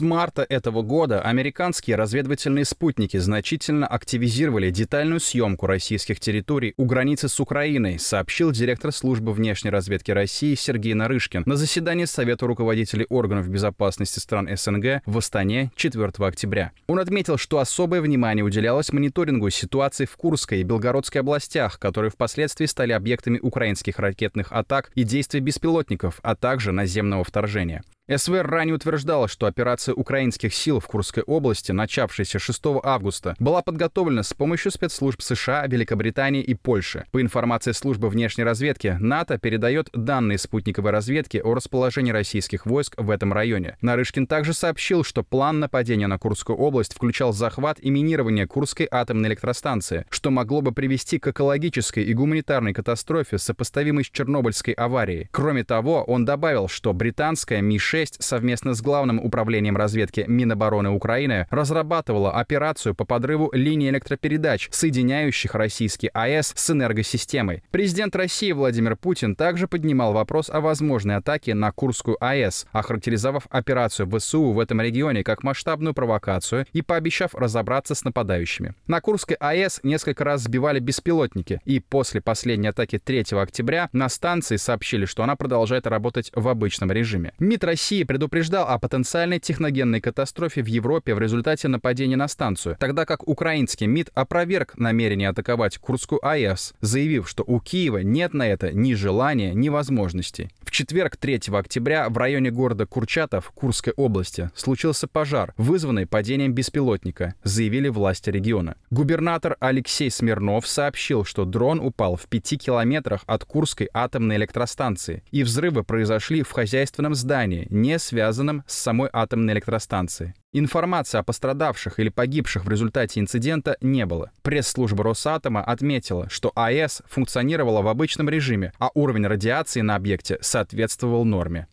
С марта этого года американские разведывательные спутники значительно активизировали детальную съемку российских территорий у границы с Украиной, сообщил директор службы внешней разведки России Сергей Нарышкин на заседании Совета руководителей органов безопасности стран СНГ в Астане 4 октября. Он отметил, что особое внимание уделялось мониторингу ситуации в Курской и Белгородской областях, которые впоследствии стали объектами украинских ракетных атак и действий беспилотников, а также наземного вторжения. СВР ранее утверждала, что операция украинских сил в Курской области, начавшаяся 6 августа, была подготовлена с помощью спецслужб США, Великобритании и Польши. По информации службы внешней разведки, НАТО передает данные спутниковой разведки о расположении российских войск в этом районе. Нарышкин также сообщил, что план нападения на Курскую область включал захват и минирование Курской атомной электростанции, что могло бы привести к экологической и гуманитарной катастрофе, сопоставимой с Чернобыльской аварией. Кроме того, он добавил, что британская Мише совместно с Главным управлением разведки Минобороны Украины разрабатывала операцию по подрыву линии электропередач, соединяющих российский АЭС с энергосистемой. Президент России Владимир Путин также поднимал вопрос о возможной атаке на Курскую АЭС, охарактеризовав операцию ВСУ в этом регионе как масштабную провокацию и пообещав разобраться с нападающими. На Курской АЭС несколько раз сбивали беспилотники, и после последней атаки 3 октября на станции сообщили, что она продолжает работать в обычном режиме. МИД России России предупреждал о потенциальной техногенной катастрофе в Европе в результате нападения на станцию, тогда как украинский МИД опроверг намерение атаковать Курскую АЭС, заявив, что у Киева нет на это ни желания, ни возможностей четверг, 3 октября, в районе города Курчатов Курской области случился пожар, вызванный падением беспилотника, заявили власти региона. Губернатор Алексей Смирнов сообщил, что дрон упал в 5 километрах от Курской атомной электростанции, и взрывы произошли в хозяйственном здании, не связанном с самой атомной электростанцией. Информации о пострадавших или погибших в результате инцидента не было. Пресс-служба Росатома отметила, что АЭС функционировала в обычном режиме, а уровень радиации на объекте соответствовал норме.